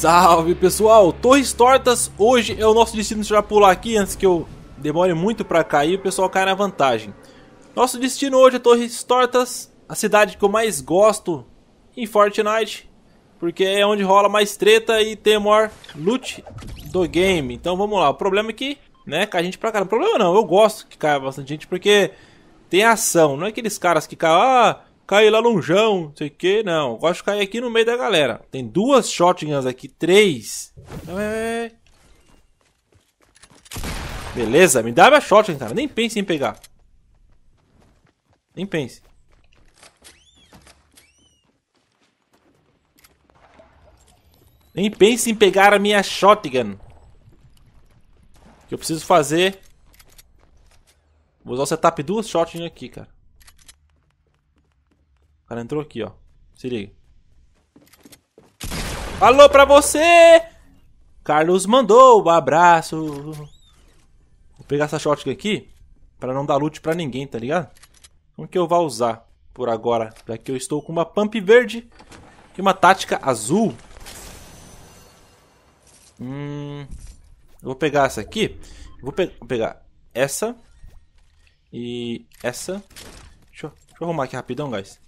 Salve pessoal, Torres Tortas, hoje é o nosso destino, deixa eu pular aqui antes que eu demore muito para cair o pessoal cai na vantagem. Nosso destino hoje é Torres Tortas, a cidade que eu mais gosto em Fortnite, porque é onde rola mais treta e tem maior loot do game. Então vamos lá, o problema é que né, cai gente pra caramba, problema não, eu gosto que caia bastante gente porque tem ação, não é aqueles caras que caem... Ah, cair lá longeão, não sei o que, não. Eu gosto de cair aqui no meio da galera. Tem duas shotguns aqui, três. É... Beleza, me dá minha shotgun, cara. Nem pense em pegar. Nem pense. Nem pense em pegar a minha shotgun. Que eu preciso fazer... Vou usar o setup duas shotguns aqui, cara cara entrou aqui, ó. Se liga. Alô pra você! Carlos mandou, um abraço. Vou pegar essa shotgun aqui pra não dar loot pra ninguém, tá ligado? Como que eu vou usar por agora? Já que eu estou com uma pump verde e uma tática azul. Hum, eu vou pegar essa aqui. Vou, pe vou pegar essa e essa. Deixa eu, deixa eu arrumar aqui rapidão, guys.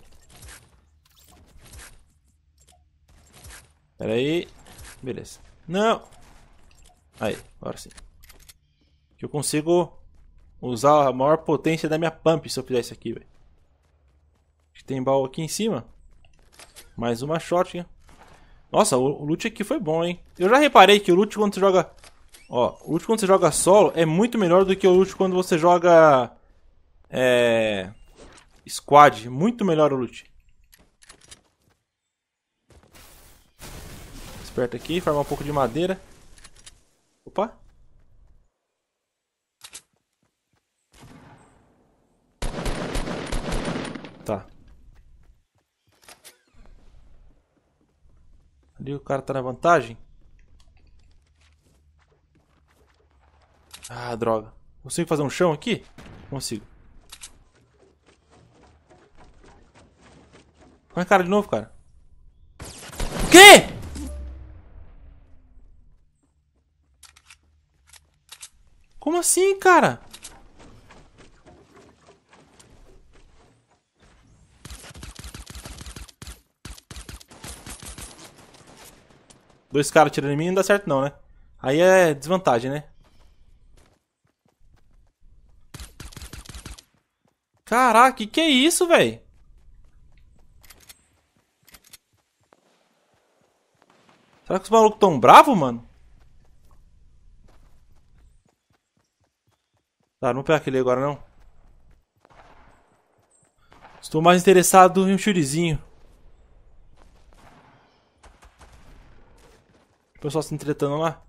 Pera aí. Beleza. Não! Aí, agora sim. Que eu consigo usar a maior potência da minha pump se eu fizer isso aqui, velho. Acho que Tem baú aqui em cima. Mais uma shotgun. Nossa, o loot aqui foi bom, hein? Eu já reparei que o loot quando você joga... Ó, o loot quando você joga solo é muito melhor do que o loot quando você joga... É... Squad. Muito melhor o loot. esperto aqui, farmar um pouco de madeira. Opa! Tá. Ali o cara tá na vantagem. Ah, droga. Consigo fazer um chão aqui? Consigo. Põe a cara de novo, cara. Como assim, cara? Dois caras tirando em mim não dá certo não, né? Aí é desvantagem, né? Caraca, que que é isso, velho? Será que os malucos tão bravos, mano? Tá, não pega aquele agora não. Estou mais interessado em um churizinho. O pessoal se entretando lá.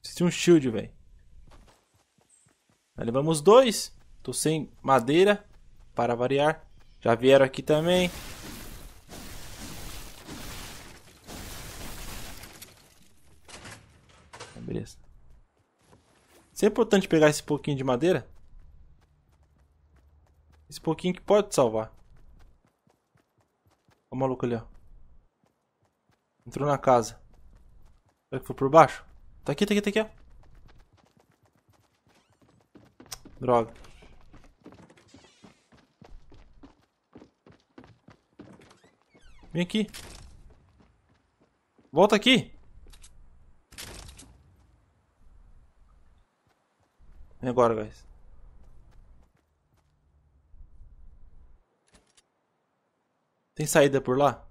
Preciso um shield, velho. Levamos dois. Tô sem madeira, para variar. Já vieram aqui também. é importante pegar esse pouquinho de madeira. Esse pouquinho que pode te salvar. Olha o maluco ali, ó. Entrou na casa. Será que foi por baixo? Tá aqui, tá aqui, tá aqui, ó. Droga. Vem aqui. Volta aqui. E agora, guys. Tem saída por lá?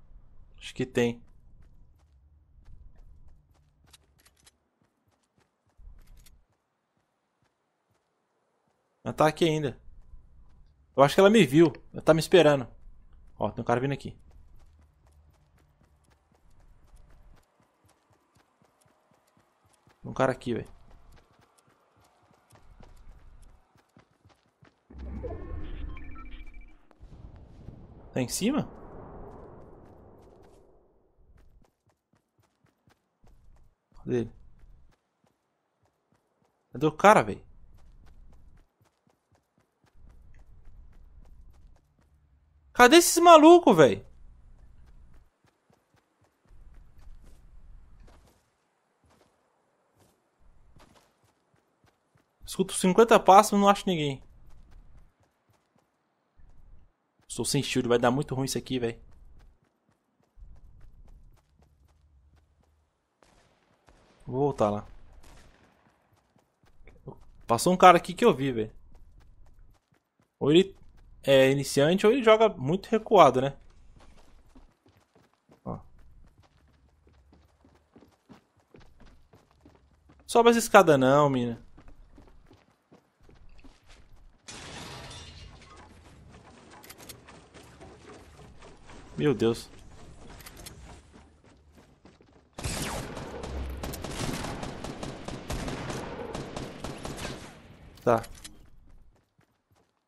Acho que tem. Ela tá aqui ainda. Eu acho que ela me viu. Ela tá me esperando. Ó, tem um cara vindo aqui. Tem um cara aqui, velho. Tá em cima? Cadê ele? Cadê o cara, velho? Cadê esses malucos, velho? Escuto 50 passos e não acho ninguém. Estou sem shield, vai dar muito ruim isso aqui, velho. Vou voltar lá. Passou um cara aqui que eu vi, velho. Ou ele é iniciante ou ele joga muito recuado, né? Ó. Sobe essa escada não, mina. Meu Deus. Tá.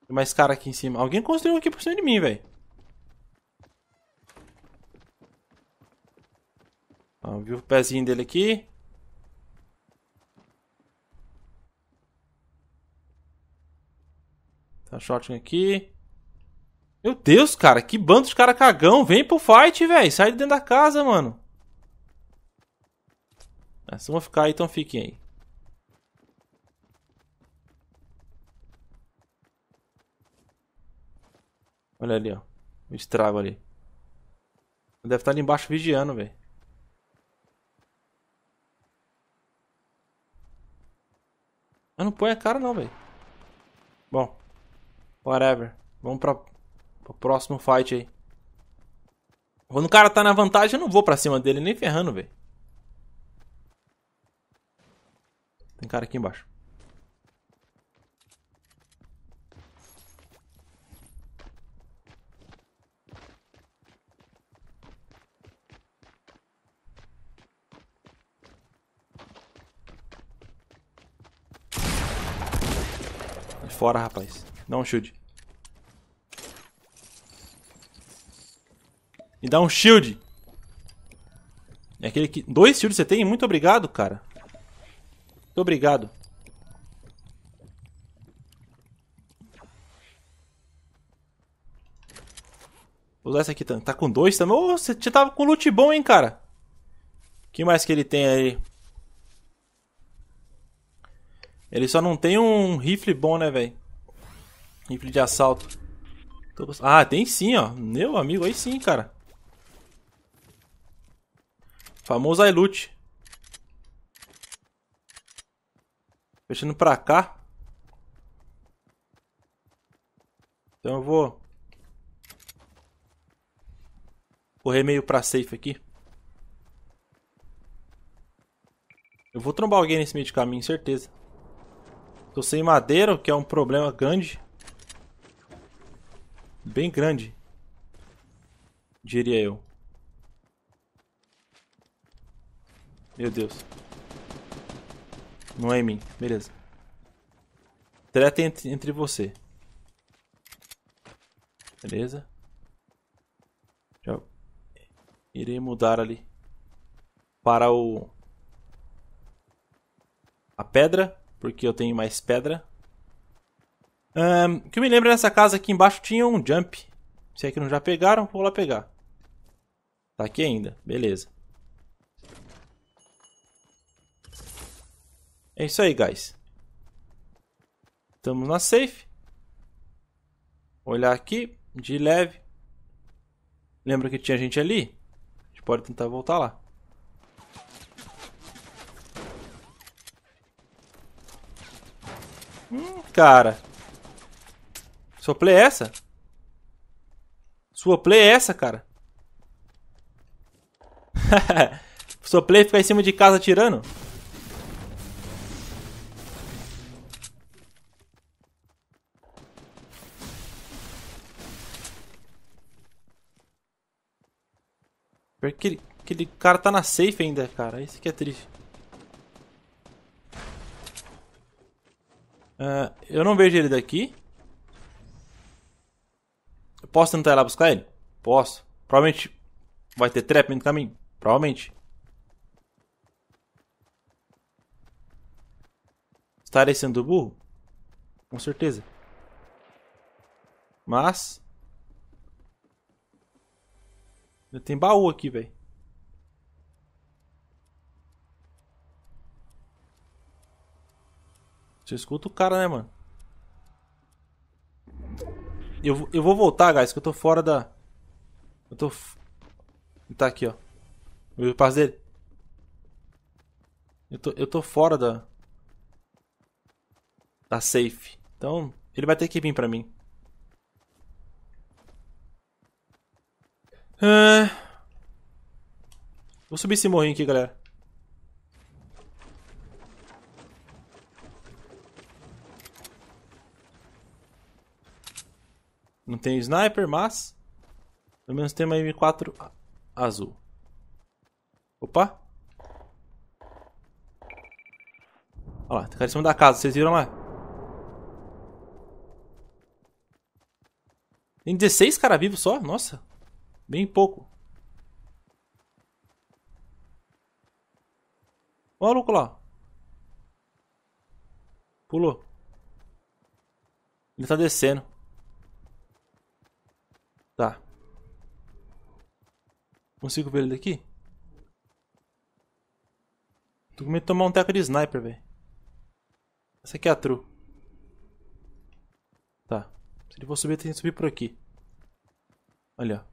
Tem mais cara aqui em cima. Alguém construiu aqui por cima de mim, velho. viu o pezinho dele aqui? Tá shotgun aqui. Meu Deus, cara, que bando de cara cagão. Vem pro fight, velho. Sai de dentro da casa, mano. Ah, se vão ficar aí, então fiquem aí. Olha ali, ó. O estrago ali. Deve estar ali embaixo vigiando, velho. Mas não põe a cara não, velho. Bom. Whatever. Vamos pra Pro próximo fight aí. Quando o cara tá na vantagem, eu não vou pra cima dele, nem ferrando, velho. Tem cara aqui embaixo. Fora, rapaz. Dá um chute. Me dá um shield. É aquele que... Dois shields você tem? Muito obrigado, cara. Muito obrigado. Vou usar essa aqui também. Tá com dois também. Ô, oh, você tava com loot bom, hein, cara. O que mais que ele tem aí? Ele só não tem um rifle bom, né, velho? Rifle de assalto. Ah, tem sim, ó. Meu amigo, aí sim, cara. Famoso Ailut. Fechando pra cá. Então eu vou... Correr meio pra safe aqui. Eu vou trombar alguém nesse meio de caminho, certeza. Tô sem madeira, que é um problema grande. Bem grande. Diria eu. Meu Deus. Não é em mim. Beleza. Treta entre, entre você. Beleza. Já irei mudar ali. Para o... A pedra. Porque eu tenho mais pedra. Um, que eu me lembro nessa casa aqui embaixo tinha um jump. Se é que não já pegaram, vou lá pegar. Tá aqui ainda. Beleza. É isso aí, guys. Estamos na safe. Olhar aqui, de leve. Lembra que tinha gente ali? A gente pode tentar voltar lá. Hum, cara. Sua play é essa? Sua play é essa, cara? Sua play ficar em cima de casa tirando? Pior que aquele cara tá na safe ainda, cara. Isso que é triste. Uh, eu não vejo ele daqui. Eu posso tentar ir lá buscar ele? Posso. Provavelmente vai ter trap no caminho. Provavelmente. Estarei sendo burro? Com certeza. Mas... tem baú aqui, velho. Você escuta o cara, né, mano? Eu, eu vou voltar, guys, que eu tô fora da... Eu tô... Ele tá aqui, ó. Viu o passo dele? Eu tô, eu tô fora da... Da safe. Então, ele vai ter que vir pra mim. É. Vou subir esse morrinho aqui, galera. Não tem sniper, mas... Pelo menos tem uma M4 azul. Opa! Olha lá, tem tá cara em cima da casa, vocês viram lá? Tem 16 caras vivos só? Nossa! Bem pouco. Ó o louco lá. Pulou. Ele tá descendo. Tá. Consigo ver ele daqui? Tô com medo de tomar um teco de sniper, velho. Essa aqui é a true. Tá. Se ele for subir, tem que subir por aqui. Olha,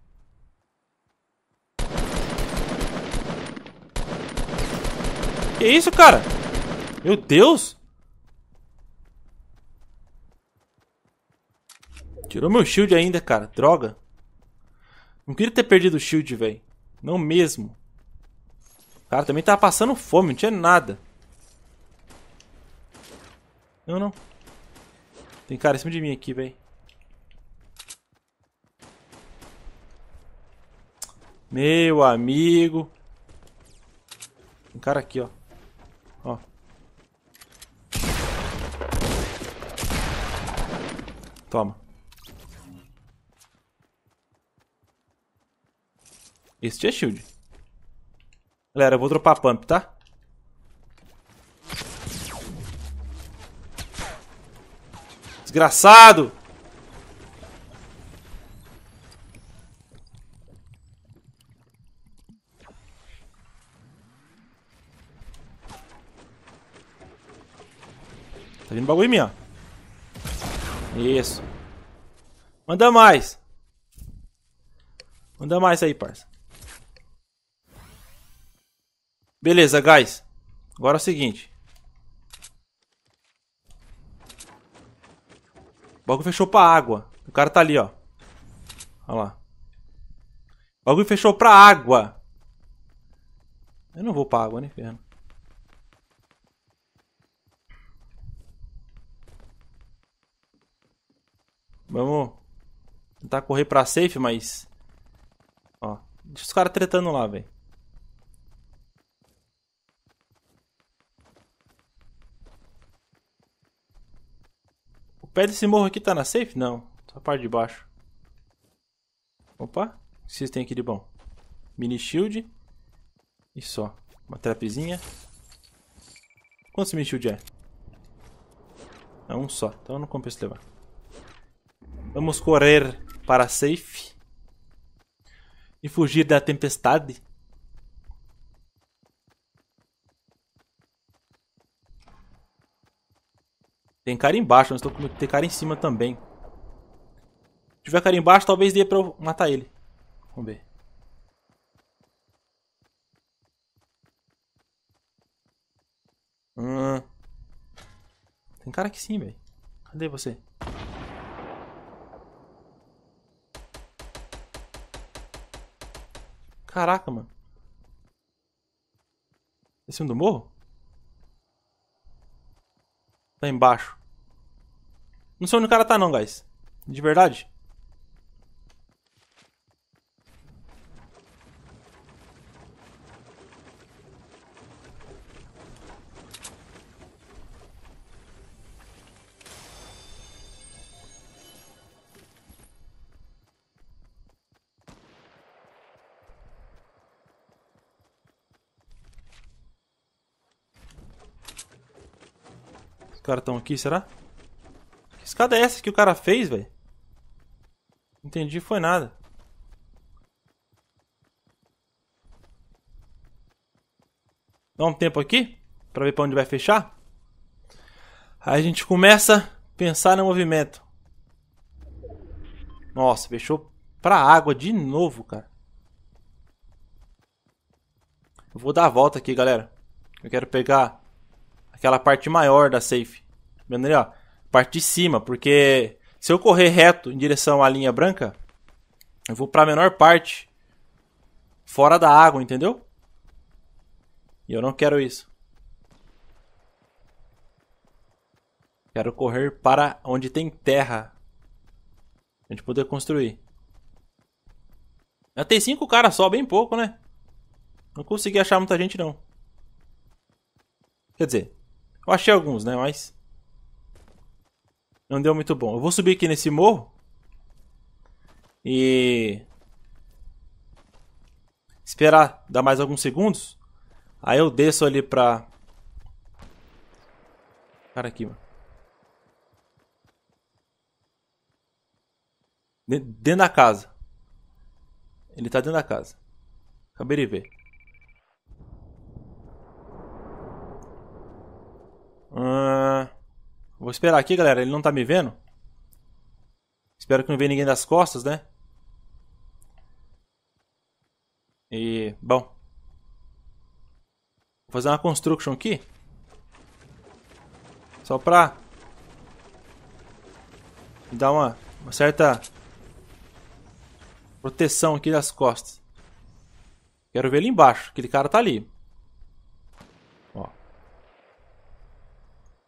Que isso, cara? Meu Deus! Tirou meu shield ainda, cara. Droga. Não queria ter perdido o shield, velho. Não mesmo. Cara, também tava passando fome, não tinha nada. Não, não. Tem cara em cima de mim aqui, velho. Meu amigo. Tem cara aqui, ó. Ó. Toma. este é shield. Galera, eu vou dropar pump, tá? Desgraçado! Tá vindo bagulho em mim, ó. Isso. Manda mais. Manda mais aí, parça. Beleza, guys. Agora é o seguinte. O bagulho fechou pra água. O cara tá ali, ó. Olha lá. O bagulho fechou pra água. Eu não vou pra água, né, ferro? Vamos tentar correr pra safe, mas... Ó, deixa os caras tretando lá, velho. O pé desse morro aqui tá na safe? Não, só a parte de baixo. Opa, o que vocês têm aqui de bom? Mini shield. E só. Uma trapzinha. Quantos mini shield é? É um só, então não compensa levar. Vamos correr para safe e fugir da tempestade. Tem cara embaixo, mas estou com tem cara em cima também. Se tiver cara embaixo, talvez dê para eu matar ele. Vamos ver. Hum. Tem cara aqui sim, velho. Cadê você? Caraca, mano. Em cima do morro? Tá embaixo. Não sei onde o cara tá não, guys. De verdade. caras estão aqui, será? Que escada é essa que o cara fez, velho? Entendi, foi nada. Dá um tempo aqui para ver para onde vai fechar. Aí a gente começa a pensar no movimento. Nossa, fechou pra água de novo, cara. Eu vou dar a volta aqui, galera. Eu quero pegar aquela parte maior da safe. vendo ali, ó? Parte de cima, porque se eu correr reto em direção à linha branca, eu vou para a menor parte fora da água, entendeu? E eu não quero isso. Quero correr para onde tem terra. A gente poder construir. Já tem cinco caras só, bem pouco, né? Não consegui achar muita gente, não. Quer dizer, eu achei alguns, né? Mas... Não deu muito bom. Eu vou subir aqui nesse morro. E... Esperar dar mais alguns segundos. Aí eu desço ali pra... Cara aqui, mano. Dentro da casa. Ele tá dentro da casa. Acabei de ver. vou esperar aqui, galera. Ele não tá me vendo. Espero que não venha ninguém das costas, né? E, bom. Vou fazer uma construction aqui. Só pra... Dar uma, uma certa... Proteção aqui das costas. Quero ver ali embaixo. Aquele cara tá ali.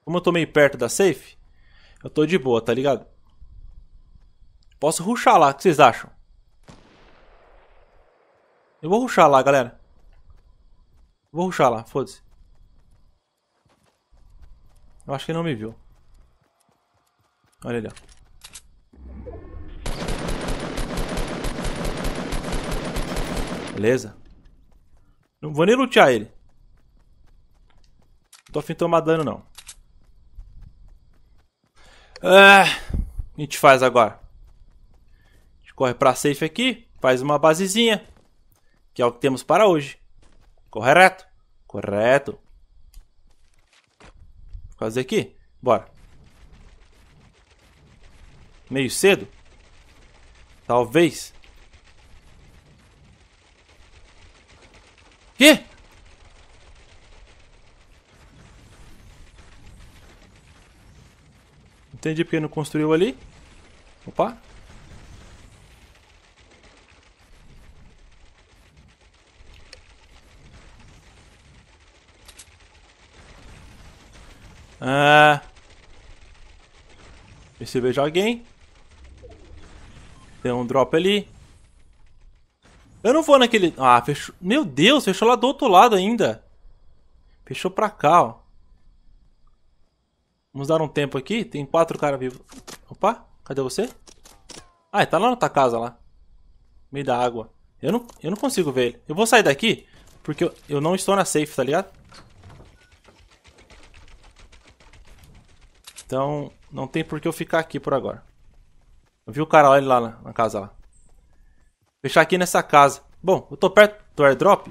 Como eu tô meio perto da safe, eu tô de boa, tá ligado? Posso ruxar lá, o que vocês acham? Eu vou ruxar lá, galera. Vou ruxar lá, foda-se. Eu acho que ele não me viu. Olha ali, ó. Beleza. Não vou nem lutear ele. Não tô afim de tomar dano, não. Ah, a gente faz agora? A gente corre pra safe aqui, faz uma basezinha. Que é o que temos para hoje. Correto? Correto. Fazer aqui? Bora. Meio cedo? Talvez. Que? Entendi porque não construiu ali. Opa. Ah. se vejo alguém. Tem um drop ali. Eu não vou naquele... Ah, fechou... Meu Deus, fechou lá do outro lado ainda. Fechou pra cá, ó. Vamos dar um tempo aqui. Tem quatro caras vivos. Opa, cadê você? Ah, ele tá lá na tua casa lá. No meio da água. Eu não, eu não consigo ver ele. Eu vou sair daqui porque eu, eu não estou na safe, tá ligado? Então, não tem por que eu ficar aqui por agora. Eu vi o cara, olha lá na, na casa lá. Fechar aqui nessa casa. Bom, eu tô perto do airdrop.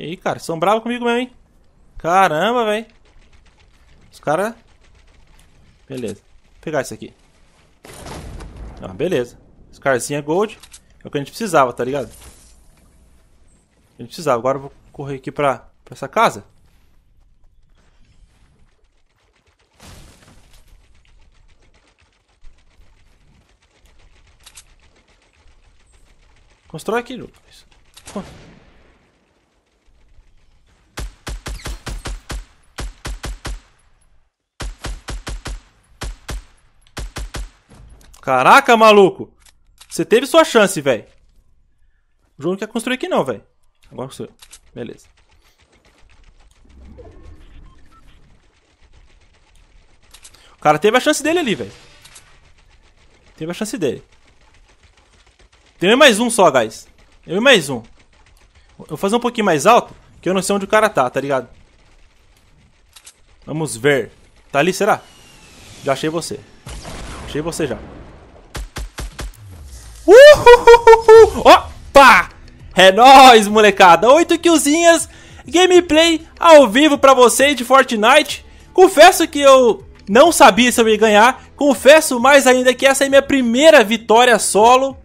E aí, cara, são bravos comigo mesmo, hein? Caramba, velho. Os caras... Beleza. Vou pegar isso aqui. Ah, beleza. Scarzinha é gold. É o que a gente precisava, tá ligado? A gente precisava. Agora eu vou correr aqui pra, pra essa casa. Constrói aqui, Lucas. Caraca, maluco! Você teve sua chance, velho. O jogo não quer construir aqui não, velho. Agora construiu. Beleza. O cara teve a chance dele ali, velho. Teve a chance dele. Tem mais um só, guys. Eu e mais um. Eu vou fazer um pouquinho mais alto, que eu não sei onde o cara tá, tá ligado? Vamos ver. Tá ali, será? Já achei você. Achei você já. Uhuhuhuhu! Opa! É nóis, molecada! 8 killzinhas, gameplay ao vivo pra vocês de Fortnite. Confesso que eu não sabia se eu ia ganhar. Confesso mais ainda que essa é minha primeira vitória solo.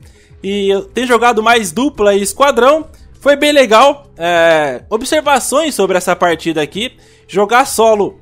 E eu tenho jogado mais dupla e esquadrão. Foi bem legal. É... Observações sobre essa partida aqui. Jogar solo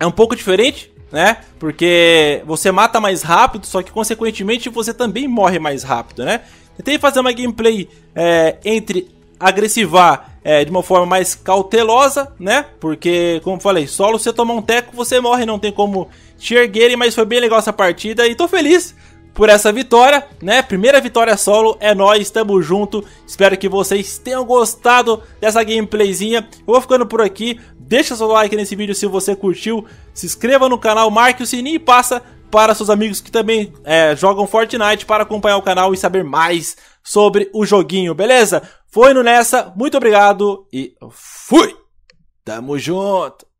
é um pouco diferente né? Porque você mata mais rápido, só que consequentemente você também morre mais rápido, né? Tentei fazer uma gameplay é, entre agressivar é, de uma forma mais cautelosa, né? Porque, como falei, solo você toma um teco, você morre, não tem como te erguerem, mas foi bem legal essa partida e tô feliz por essa vitória, né? Primeira vitória solo, é nós, tamo junto. Espero que vocês tenham gostado dessa gameplayzinha. Eu vou ficando por aqui. Deixa seu like nesse vídeo se você curtiu, se inscreva no canal, marque o sininho e passa para seus amigos que também é, jogam Fortnite para acompanhar o canal e saber mais sobre o joguinho, beleza? Foi no nessa, muito obrigado e fui! Tamo junto!